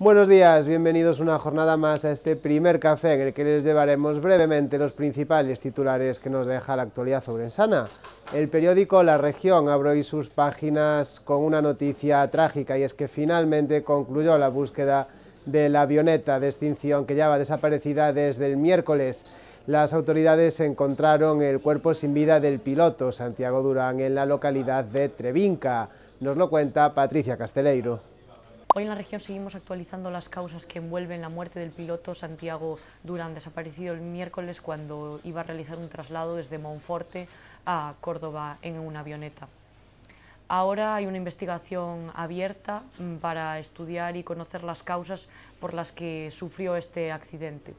Buenos días, bienvenidos una jornada más a este primer café en el que les llevaremos brevemente los principales titulares que nos deja la actualidad ensana El periódico La Región abre hoy sus páginas con una noticia trágica y es que finalmente concluyó la búsqueda de la avioneta de extinción que lleva desaparecida desde el miércoles. Las autoridades encontraron el cuerpo sin vida del piloto Santiago Durán en la localidad de Trevinca. Nos lo cuenta Patricia Casteleiro. Hoy en la región seguimos actualizando las causas que envuelven la muerte del piloto Santiago Durán, desaparecido el miércoles cuando iba a realizar un traslado desde Monforte a Córdoba en una avioneta. Ahora hay una investigación abierta mm, para estudiar y conocer las causas por las que sufrió este accidente.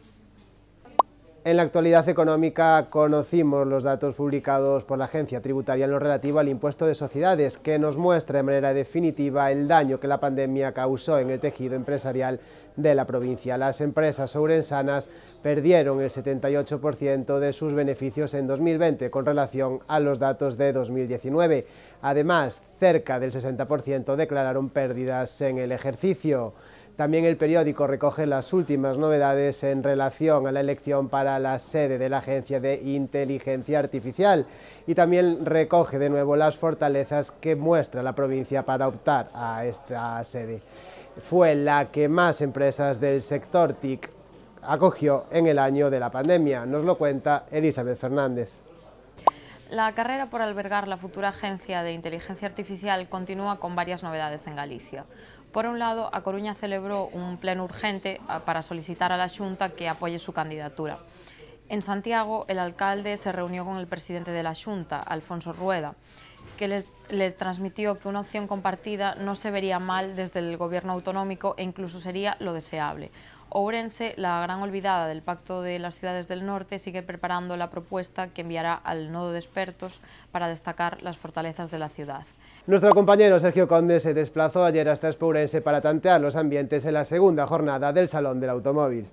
En la actualidad económica conocimos los datos publicados por la Agencia Tributaria en lo relativo al impuesto de sociedades, que nos muestra de manera definitiva el daño que la pandemia causó en el tejido empresarial de la provincia. Las empresas ourensanas perdieron el 78% de sus beneficios en 2020 con relación a los datos de 2019. Además, cerca del 60% declararon pérdidas en el ejercicio. También el periódico recoge las últimas novedades en relación a la elección para la sede de la Agencia de Inteligencia Artificial y también recoge de nuevo las fortalezas que muestra la provincia para optar a esta sede. Fue la que más empresas del sector TIC acogió en el año de la pandemia, nos lo cuenta Elizabeth Fernández. La carrera por albergar la futura Agencia de Inteligencia Artificial continúa con varias novedades en Galicia. Por un lado, A Coruña celebró un pleno urgente ah, para solicitar a la Junta que apoye su candidatura. En Santiago, el alcalde se reunió con el presidente de la Junta, Alfonso Rueda, que les, transmitió que una opción compartida no se vería mal desde el gobierno autonómico e incluso sería lo deseable. Ourense, la gran olvidada del Pacto de las Ciudades del Norte, sigue preparando la propuesta que enviará al nodo de expertos para destacar las fortalezas de la ciudad. Nuestro compañero Sergio Conde se desplazó ayer hasta Ourense para tantear los ambientes en la segunda jornada del Salón del Automóvil.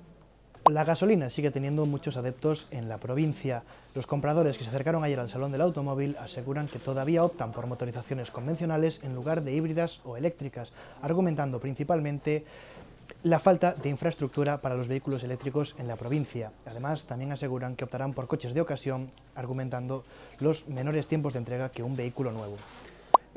La gasolina sigue teniendo muchos adeptos en la provincia. Los compradores que se acercaron ayer al Salón del Automóvil aseguran que todavía optan por motorizaciones convencionales en lugar de híbridas o eléctricas, argumentando principalmente la falta de infraestructura para los vehículos eléctricos en la provincia. Además, también aseguran que optarán por coches de ocasión, argumentando los menores tiempos de entrega que un vehículo nuevo.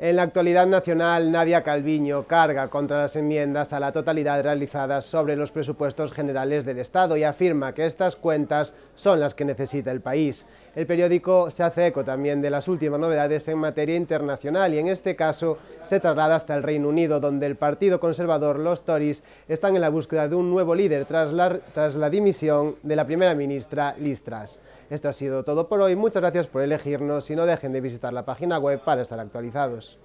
En la actualidad nacional, Nadia Calviño carga contra las enmiendas a la totalidad realizadas sobre los presupuestos generales del Estado y afirma que estas cuentas son las que necesita el país. El periódico se hace eco también de las últimas novedades en materia internacional y en este caso se traslada hasta el Reino Unido, donde el Partido Conservador, los Tories, están en la búsqueda de un nuevo líder tras la, dimisión de la primera ministra Listras. Esto ha sido todo por hoy, muchas gracias por elegirnos y no dejen de visitar la página web para estar actualizados.